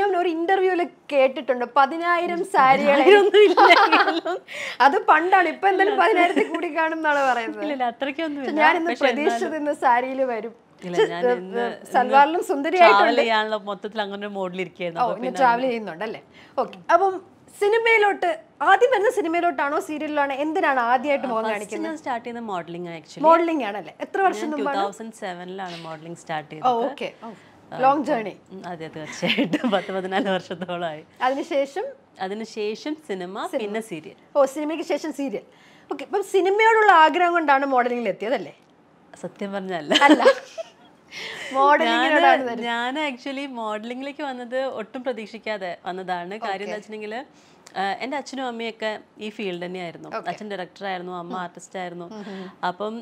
ഞാൻ ഒരു ഇന്റർവ്യൂല് കേട്ടിട്ടുണ്ട് പതിനായിരം സാരികളൊന്നും അത് പണ്ടാണ് ഇപ്പൊ എന്തായാലും പതിനായിരത്തിൽ കൂടി കാണുന്നാണ് പറയുന്നത് അത്രയ്ക്കൊന്നും ഞാൻ ഇന്ന് പ്രതീക്ഷിച്ചത് ഇന്ന് സാരിയിൽ വരും സൽവാറിലും സുന്ദരിയായിട്ടുണ്ട് മൊത്തത്തിൽ അങ്ങനെ ഒരു മോഡലിരിക്കുന്നു ട്രാവൽ ചെയ്യുന്നുണ്ടല്ലേ ഓക്കെ അപ്പം സിനിമയിലോട്ട് ആദ്യം വരുന്ന സിനിമയിലോട്ടാണോ സീരിയലിലാണോ എന്തിനാണ് ആദ്യമായിട്ട് മുഖം കാണിക്കുന്നത് ഞാൻ സ്റ്റാർട്ട് ചെയ്യുന്നത് മോഡലിംഗ് ആക്ച്വലി മോഡലിംഗ് ആണല്ലേ എത്ര വർഷം മുമ്പ് ടൂ തൗസൻഡ് സെവനിലാണ് മോഡലിംഗ് സ്റ്റാർട്ട് ചെയ്തത് ഓക്കെ ലോങ് ജേണി അതെ തീർച്ചയായിട്ടും പത്ത് പതിനാല് വർഷത്തോളമായി അതിനുശേഷം അതിനുശേഷം സിനിമ പിന്നെ സീരിയൽ ഓ സിനിമയ്ക്ക് ശേഷം സീരിയൽ ഓക്കെ ഇപ്പം സിനിമയോടുള്ള ആഗ്രഹം കൊണ്ടാണ് മോഡലിംഗിൽ എത്തിയതല്ലേ സത്യം പറഞ്ഞല്ല അല്ല ഞാൻ ആക്ച്വലി മോഡലിംഗിലേക്ക് വന്നത് ഒട്ടും പ്രതീക്ഷിക്കാതെ വന്നതാണ് കാര്യം എന്താ വെച്ചിട്ടുണ്ടെങ്കിൽ എൻ്റെ അച്ഛനും അമ്മയൊക്കെ ഈ ഫീൽഡ് തന്നെയായിരുന്നു അച്ഛൻ ഡയറക്ടറായിരുന്നു അമ്മ ആർട്ടിസ്റ്റ് ആയിരുന്നു അപ്പം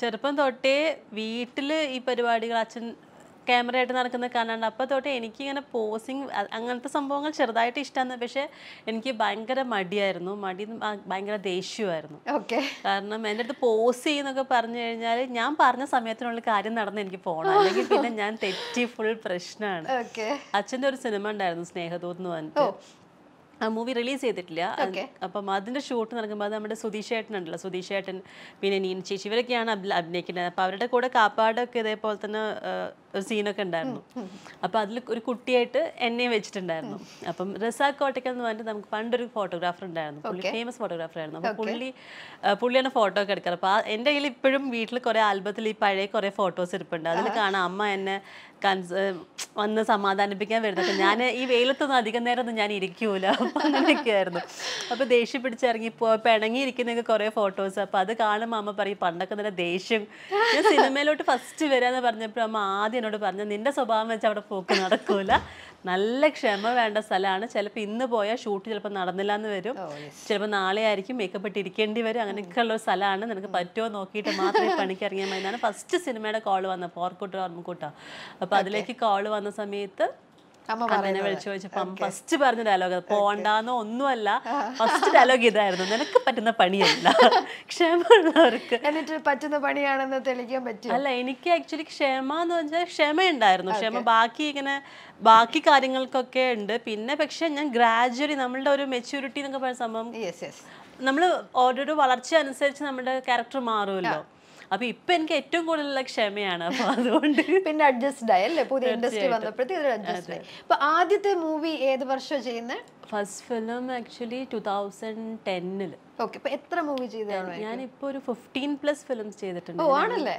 ചെറുപ്പം തൊട്ടേ വീട്ടിൽ ഈ പരിപാടികൾ അച്ഛൻ ക്യാമറയായിട്ട് നടക്കുന്ന കാണാണ്ട് അപ്പം തൊട്ട് എനിക്ക് ഇങ്ങനെ പോസിങ് അങ്ങനത്തെ സംഭവങ്ങൾ ചെറുതായിട്ട് ഇഷ്ടമാണ് പക്ഷേ എനിക്ക് ഭയങ്കര മടിയായിരുന്നു മടി ഭയങ്കര ദേഷ്യമായിരുന്നു ഓക്കെ കാരണം എൻ്റെ അടുത്ത് പോസ് ചെയ്യുന്നൊക്കെ പറഞ്ഞു കഴിഞ്ഞാൽ ഞാൻ പറഞ്ഞ സമയത്തിനുള്ള കാര്യം നടന്ന് എനിക്ക് പോകണം അല്ലെങ്കിൽ പിന്നെ ഞാൻ തെറ്റി ഫുൾ പ്രശ്നമാണ് അച്ഛൻ്റെ ഒരു സിനിമ ഉണ്ടായിരുന്നു സ്നേഹദൂത് എന്ന് പറഞ്ഞിട്ട് ആ മൂവി റിലീസ് ചെയ്തിട്ടില്ല അപ്പം അതിൻ്റെ ഷൂട്ട് നടക്കുമ്പോൾ അത് നമ്മുടെ സുധീഷേട്ടൻ ഉണ്ടല്ലോ സുധീഷേട്ടൻ പിന്നെ നീൻ ചേച്ചി ഇവരൊക്കെയാണ് അഭിനയിക്കുന്നത് അപ്പം അവരുടെ കൂടെ കാപ്പാടൊക്കെ ഇതേപോലെ തന്നെ ഒരു സീനൊക്കെ ഉണ്ടായിരുന്നു അപ്പം അതിൽ ഒരു കുട്ടിയായിട്ട് എന്നെ വെച്ചിട്ടുണ്ടായിരുന്നു അപ്പം റസാഖ് കോട്ടയ്ക്കൽ എന്ന് പറഞ്ഞിട്ട് നമുക്ക് പണ്ടൊരു ഫോട്ടോഗ്രാഫർ ഉണ്ടായിരുന്നു പുള്ളി ഫേമസ് ഫോട്ടോഗ്രാഫർ ആയിരുന്നു അപ്പം പുള്ളി പുള്ളിയാണ് ഫോട്ടോ ഒക്കെ എടുക്കാറ് അപ്പോൾ എൻ്റെ കയ്യിൽ ഇപ്പോഴും വീട്ടിൽ കുറേ ആൽബത്തിൽ ഈ പഴയ കുറേ ഫോട്ടോസ് ഇരിപ്പുണ്ട് അതിൽ കാണാം അമ്മ എന്നെ വന്ന് സമാധാനിപ്പിക്കാൻ വരുന്നത് ഞാൻ ഈ വെയിലത്തൊന്നും അധികം ഒന്നും ഞാൻ ഇരിക്കൂല അങ്ങനെയൊക്കെയായിരുന്നു അങ്ങനെയൊക്കെ അപ്പോൾ ദേഷ്യം പിടിച്ചിറങ്ങി ഇപ്പോൾ കുറേ ഫോട്ടോസ് അപ്പോൾ അത് കാണുമ്പോൾ അമ്മ പറയും പണ്ടൊക്കെ നല്ല ദേഷ്യം ഞാൻ സിനിമയിലോട്ട് ഫസ്റ്റ് വരാമെന്ന് പറഞ്ഞപ്പോൾ അമ്മ ആദ്യം എന്നോട് പറഞ്ഞു നിന്റെ സ്വഭാവം വെച്ച് അവിടെ പോക്ക് നടക്കൂല നല്ല ക്ഷമ വേണ്ട സ്ഥലമാണ് ചിലപ്പോൾ ഇന്ന് പോയാൽ ഷൂട്ട് ചിലപ്പോൾ നടന്നില്ല എന്ന് വരും ചിലപ്പോൾ നാളെ ആയിരിക്കും മേക്കപ്പ് ഇട്ട് ഇരിക്കേണ്ടി വരും അങ്ങനെയൊക്കെ ഉള്ള ഒരു സ്ഥലമാണ് നിനക്ക് പറ്റുമോ നോക്കിയിട്ട് മാത്രമേ പണിക്ക് ഇറങ്ങിയാൽ മതി ഫസ്റ്റ് സിനിമയുടെ കോൾ വന്നത് പോർക്കൂട്ടോ ഓർമ്മക്കൂട്ടോ അപ്പോൾ അതിലേക്ക് കോൾ വന്ന സമയത്ത് അങ്ങനെ വിളിച്ചു ചോദിച്ചപ്പം ഫസ്റ്റ് പറഞ്ഞ ഡയലോഗ് പോകണ്ടെന്നോ ഒന്നുമല്ല ഫസ്റ്റ് ഡയലോഗ് ഇതായിരുന്നു നിനക്ക് പറ്റുന്ന പണിയല്ല ക്ഷമയുള്ളവർക്ക് എന്നിട്ട് പറ്റുന്ന പണിയാണെന്ന് തെളിയിക്കാൻ പറ്റും അല്ല എനിക്ക് ആക്ച്വലി ക്ഷമ എന്ന് വെച്ചാൽ ക്ഷമ ഉണ്ടായിരുന്നു ക്ഷമ ബാക്കി ഇങ്ങനെ ബാക്കി കാര്യങ്ങൾക്കൊക്കെ ഉണ്ട് പിന്നെ പക്ഷെ ഞാൻ ഗ്രാജുവലി നമ്മളുടെ ഒരു മെച്യൂരിറ്റി എന്നൊക്കെ പറയുന്ന സംഭവം നമ്മൾ ഓരോരോ വളർച്ച അനുസരിച്ച് നമ്മുടെ ക്യാരക്ടർ മാറുമല്ലോ അപ്പൊ ഇപ്പൊ എനിക്ക് ഏറ്റവും കൂടുതലുള്ള ക്ഷമയാണ് അപ്പോൾ അതുകൊണ്ട് പിന്നെ അഡ്ജസ്റ്റ് ആയി അല്ലേ പുതിയ ഇൻഡസ്ട്രി വന്നപ്പോഴത്തെ അഡ്ജസ്റ്റ് അപ്പോൾ ആദ്യത്തെ മൂവി ഏത് വർഷം ചെയ്യുന്നത് first film actually two thousand ടെന്നിൽ ഓക്കെ അപ്പൊ എത്ര മൂവി ചെയ്തതാണ് ഞാനിപ്പോ ഒരു ഫിഫ്റ്റീൻ പ്ലസ് ഫിലിംസ് ചെയ്തിട്ടുണ്ട് ഓ ആണല്ലേ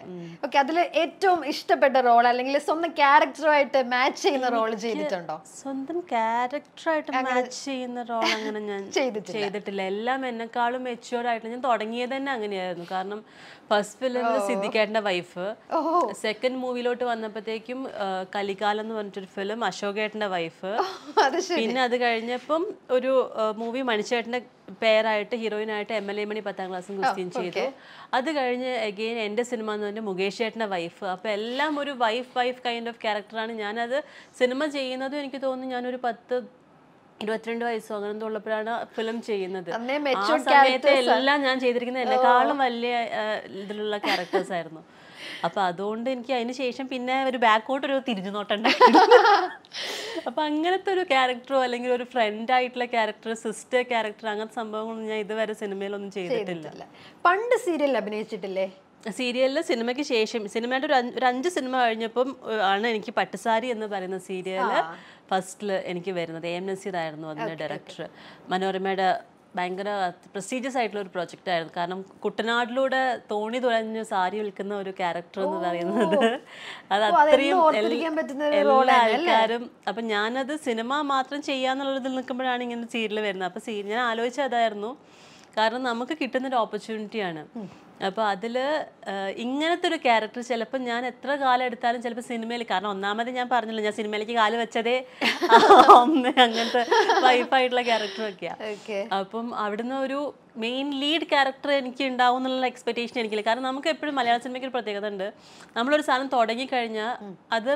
ഓക്കെ അതിൽ ഏറ്റവും ഇഷ്ടപ്പെട്ട റോൾ അല്ലെങ്കിൽ സ്വന്തം ക്യാരക്ടറുമായിട്ട് മാച്ച് ചെയ്യുന്ന റോൾ ചെയ്തിട്ടുണ്ടോ സ്വന്തം ക്യാരക്ടറായിട്ട് മാച്ച് ചെയ്യുന്ന റോൾ അങ്ങനെ ഞാൻ ചെയ്തിട്ടില്ല എല്ലാം എന്നെക്കാളും മെച്യൂർഡ് ആയിട്ട് ഞാൻ തുടങ്ങിയത് തന്നെ അങ്ങനെയായിരുന്നു കാരണം ഫസ്റ്റ് ഫിലിമിൽ സിദ്ധിക്കേട്ടൻ്റെ വൈഫ് സെക്കൻഡ് മൂവിയിലോട്ട് വന്നപ്പോഴത്തേക്കും കലികാലം എന്ന് പറഞ്ഞിട്ടൊരു ഫിലിം അശോകേട്ടൻ്റെ വൈഫ് പിന്നെ അത് കഴിഞ്ഞപ്പം ഒരു മൂവി മണിച്ചേട്ടൻ്റെ പെയറായിട്ട് ഹീറോയിനായിട്ട് എം എൽ എ മണി പത്താം ക്ലാസ്സും ക്രിസ്ത്യൻ ചെയ്തു അത് കഴിഞ്ഞ് അഗെയിൻ എൻ്റെ സിനിമ എന്ന് പറഞ്ഞാൽ മുകേഷ് ചേട്ടൻ്റെ വൈഫ് അപ്പോൾ എല്ലാം ഒരു വൈഫ് വൈഫ് കൈൻഡ് ഓഫ് ക്യാരക്ടറാണ് ഞാനത് സിനിമ ചെയ്യുന്നതും എനിക്ക് തോന്നുന്നു ഞാനൊരു പത്ത് ഇരുപത്തിരണ്ട് വയസ്സോ അങ്ങനെ ഉള്ളപ്പോഴാണ് ഫിലിം ചെയ്യുന്നത് എല്ലാം ഞാൻ ചെയ്തിരിക്കുന്നത് എന്നെക്കാളും വലിയ ഇതിലുള്ള ക്യാരക്ടേഴ്സ് ആയിരുന്നു അപ്പൊ അതുകൊണ്ട് എനിക്ക് അതിനുശേഷം പിന്നെ ഒരു ബാക്കോട്ട് ഒരു തിരിഞ്ഞു നോട്ടുണ്ടായിരുന്നു അപ്പൊ അങ്ങനത്തെ ഒരു ക്യാരക്ടറോ അല്ലെങ്കിൽ ഒരു ഫ്രണ്ട് ആയിട്ടുള്ള ക്യാരക്ടർ സിസ്റ്റർ ക്യാരക്ടർ അങ്ങനത്തെ സംഭവങ്ങളൊന്നും ഞാൻ ഇതുവരെ സിനിമയിലൊന്നും ചെയ്തിട്ടില്ല പണ്ട് സീരിയലിൽ അഭിനയിച്ചിട്ടില്ലേ സീരിയലിൽ സിനിമയ്ക്ക് ശേഷം സിനിമയുടെ ഒരു അഞ്ച് സിനിമ കഴിഞ്ഞപ്പം ആണ് എനിക്ക് പട്ടുസാരി എന്ന് പറയുന്ന സീരിയല് ഫസ്റ്റില് എനിക്ക് വരുന്നത് എം നസീർ ആയിരുന്നു അതിന്റെ ഡയറക്ടർ മനോരമയുടെ ഭയങ്കര പ്രസ്റ്റീജിയസ് ആയിട്ടുള്ള ഒരു പ്രൊജക്റ്റ് ആയിരുന്നു കാരണം കുട്ടനാട്ടിലൂടെ തോണി തുഴഞ്ഞ് സാരി വിൽക്കുന്ന ഒരു ക്യാരക്ടർ എന്ന് പറയുന്നത് അത് അത്രയും ആൾക്കാരും അപ്പൊ ഞാനത് സിനിമ മാത്രം ചെയ്യാന്നുള്ളതിൽ നിൽക്കുമ്പോഴാണ് ഇങ്ങനെ സീരിയൽ വരുന്നത് അപ്പൊ സീരിയൽ ഞാൻ ആലോചിച്ചതായിരുന്നു കാരണം നമുക്ക് കിട്ടുന്നൊരു ഓപ്പർച്യൂണിറ്റിയാണ് അപ്പോൾ അതിൽ ഇങ്ങനത്തെ ഒരു ക്യാരക്ടർ ചിലപ്പോൾ ഞാൻ എത്ര കാലം എടുത്താലും ചിലപ്പോൾ സിനിമയിൽ കാരണം ഒന്നാമത് ഞാൻ പറഞ്ഞില്ല ഞാൻ സിനിമയിലേക്ക് കാല് വെച്ചതേ അങ്ങനത്തെ വൈഫായിട്ടുള്ള ക്യാരക്ടറൊക്കെയാണ് അപ്പം അവിടുന്ന് ഒരു മെയിൻ ലീഡ് ക്യാരക്ടർ എനിക്ക് ഉണ്ടാവും എന്നുള്ള എക്സ്പെക്ടേഷൻ എനിക്കില്ല കാരണം നമുക്ക് എപ്പോഴും മലയാള സിനിമയ്ക്ക് ഒരു പ്രത്യേകത ഉണ്ട് നമ്മളൊരു സാധനം തുടങ്ങിക്കഴിഞ്ഞാൽ അത്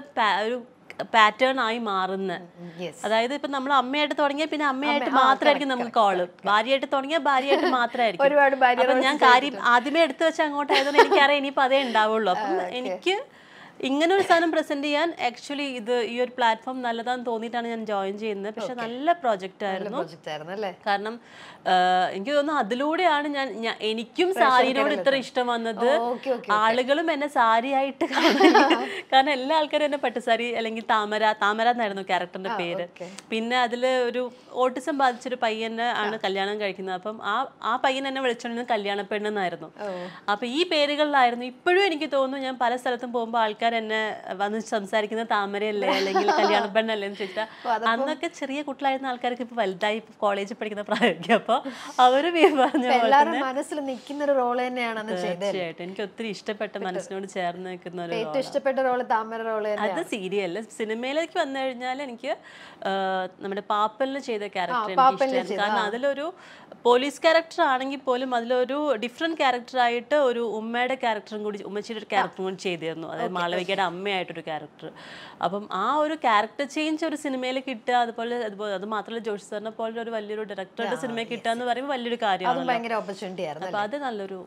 ഒരു പാറ്റേൺ ആയി മാറുന്ന അതായത് ഇപ്പൊ നമ്മൾ അമ്മയായിട്ട് തുടങ്ങിയാൽ പിന്നെ അമ്മയായിട്ട് മാത്രമായിരിക്കും നമുക്ക് കോള് ഭാര്യയായിട്ട് തുടങ്ങിയാൽ ഭാര്യയായിട്ട് മാത്രമായിരിക്കും ഞാൻ കാര്യം ആദ്യമേ എടുത്തു വെച്ച് അങ്ങോട്ടായതുകൊണ്ട് എനിക്കറിയാം ഇനിയിപ്പോ അതേ ഉണ്ടാവുള്ളൂ അപ്പം എനിക്ക് ഇങ്ങനെ ഒരു സാധനം പ്രസന്റ് ചെയ്യാൻ ആക്ച്വലി ഇത് ഈ ഒരു പ്ലാറ്റ്ഫോം നല്ലതാന്ന് തോന്നിയിട്ടാണ് ഞാൻ ജോയിൻ ചെയ്യുന്നത് പക്ഷെ നല്ല പ്രോജക്റ്റ് ആയിരുന്നു കാരണം എനിക്ക് തോന്നുന്നു അതിലൂടെയാണ് ഞാൻ എനിക്കും സാരിനോട് ഇത്ര ഇഷ്ടം വന്നത് ആളുകളും എന്നെ സാരി ആയിട്ട് കാരണം എല്ലാ ആൾക്കാരും എന്നെ സാരി അല്ലെങ്കിൽ താമര താമര എന്നായിരുന്നു ക്യാരക്ടറിന്റെ പേര് പിന്നെ അതിൽ ഒരു ഓട്ടിസം ബാധിച്ചൊരു പയ്യനെ ആണ് കല്യാണം കഴിക്കുന്നത് അപ്പം ആ ആ പയ്യൻ എന്നെ വിളിച്ചോണ്ടിരുന്നത് കല്യാണ പെണ്ണെന്നായിരുന്നു അപ്പൊ ഈ പേരുകളിലായിരുന്നു ഇപ്പോഴും എനിക്ക് തോന്നുന്നു ഞാൻ പല സ്ഥലത്തും പോകുമ്പോൾ ആൾക്കാർ ആൾക്കാർ എന്നെ വന്ന് സംസാരിക്കുന്ന താമരയല്ലേ അല്ലെങ്കിൽ കല്യാണ പെണ്ണല്ലേ എന്ന് ചോദിച്ചാൽ അന്നൊക്കെ ചെറിയ കുട്ടികളായിരുന്ന ആൾക്കാർക്ക് ഇപ്പൊ വലുതായി കോളേജിൽ പഠിക്കുന്ന പ്രായമൊക്കെ അപ്പോൾ അവര് പറഞ്ഞു മനസ്സിൽ നിൽക്കുന്ന ഒരു റോൾ തന്നെയാണ് തീർച്ചയായിട്ടും എനിക്ക് ഒത്തിരി ഇഷ്ടപ്പെട്ട മനസ്സിനോട് ചേർന്ന് നിൽക്കുന്ന ഒരു ഏറ്റവും ഇഷ്ടപ്പെട്ട റോള് താമര റോള് അത് സീരിയല്ല സിനിമയിലേക്ക് വന്നു കഴിഞ്ഞാൽ എനിക്ക് നമ്മുടെ പാപ്പലിൽ ചെയ്ത ക്യാരക്ടർ എനിക്ക് കാരണം അതിലൊരു പോലീസ് ക്യാരക്ടർ ആണെങ്കിൽ പോലും അതിലൊരു ഡിഫറെന്റ് ക്യാരക്ടറായിട്ട് ഒരു ഉമ്മയുടെ ക്യാരക്ടറും കൂടി ഉമ്മച്ചിയുടെ ഒരു ക്യാരക്ടറും കൂടി ചെയ്തിരുന്നു അതായത് മാള മാളവികയുടെ അമ്മയായിട്ടൊരു ക്യാരക്ടർ അപ്പം ആ ഒരു ക്യാരക്ടർ ചേഞ്ച് ഒരു സിനിമയിൽ കിട്ടുക അതുപോലെ അതുപോലെ അത് മാത്രമല്ല ജോഷി സാറിനെ പോലെ ഒരു വലിയൊരു ഡയറക്ടറുടെ സിനിമയിൽ കിട്ടുക എന്ന് പറയുമ്പോൾ വലിയൊരു കാര്യമാണ് അപ്പോൾ അത് നല്ലൊരു